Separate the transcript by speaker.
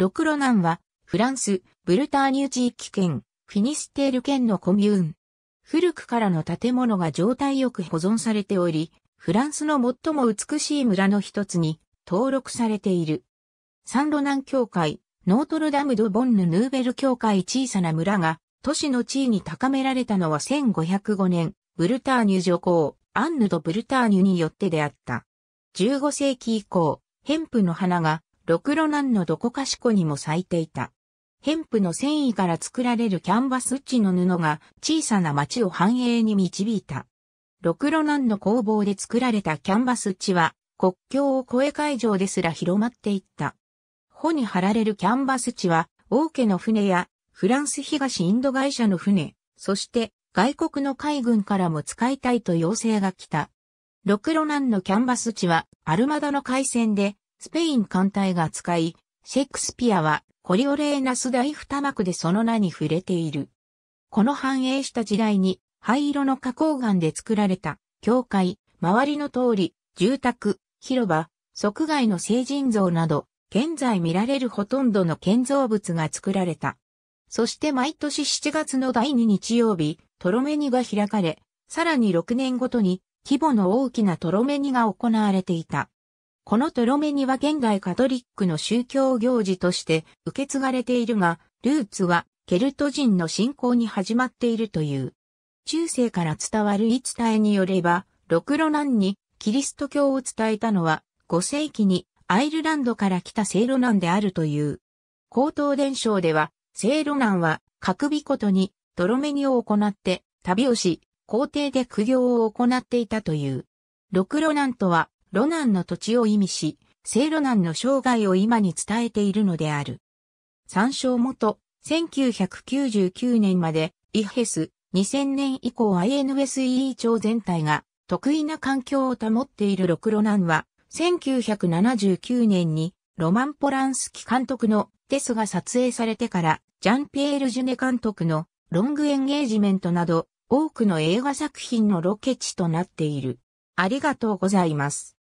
Speaker 1: ロクロナンは、フランス、ブルターニュ地域圏、フィニステール県のコミューン。古くからの建物が状態よく保存されており、フランスの最も美しい村の一つに登録されている。サンロナン教会、ノートルダム・ド・ボンヌ・ヌーベル教会小さな村が都市の地位に高められたのは1505年、ブルターニュ女皇、アンヌ・ド・ブルターニュによってであった。15世紀以降、ヘンプの花がろくろなんのどこかしこにも咲いていた。ヘンプの繊維から作られるキャンバス地の布が小さな町を繁栄に導いた。ろくろなんの工房で作られたキャンバス地は国境を越え会場ですら広まっていった。帆に貼られるキャンバス地は王家の船やフランス東インド会社の船、そして外国の海軍からも使いたいと要請が来た。ろくろなんのキャンバス地はアルマダの海戦でスペイン艦隊が使い、シェイクスピアはコリオレーナス大二幕でその名に触れている。この繁栄した時代に灰色の花崗岩で作られた教会、周りの通り、住宅、広場、即外の聖人像など、現在見られるほとんどの建造物が作られた。そして毎年7月の第2日曜日、トロメニが開かれ、さらに6年ごとに規模の大きなトロメニが行われていた。このトロメニは現代カトリックの宗教行事として受け継がれているが、ルーツはケルト人の信仰に始まっているという。中世から伝わる言い伝えによれば、ロクロナンにキリスト教を伝えたのは5世紀にアイルランドから来たセイロナンであるという。高等伝承では、セイロナンは各尾ことにトロメニを行って旅をし、皇帝で苦行を行っていたという。ロクロナンとはロナンの土地を意味し、聖ロナンの生涯を今に伝えているのである。参照元、1999年まで、イヘス、2000年以降 INSEE 町全体が得意な環境を保っているロクロナンは、1979年にロマン・ポランスキ監督のテスが撮影されてから、ジャンピエール・ジュネ監督のロングエンゲージメントなど、多くの映画作品のロケ地となっている。ありがとうございます。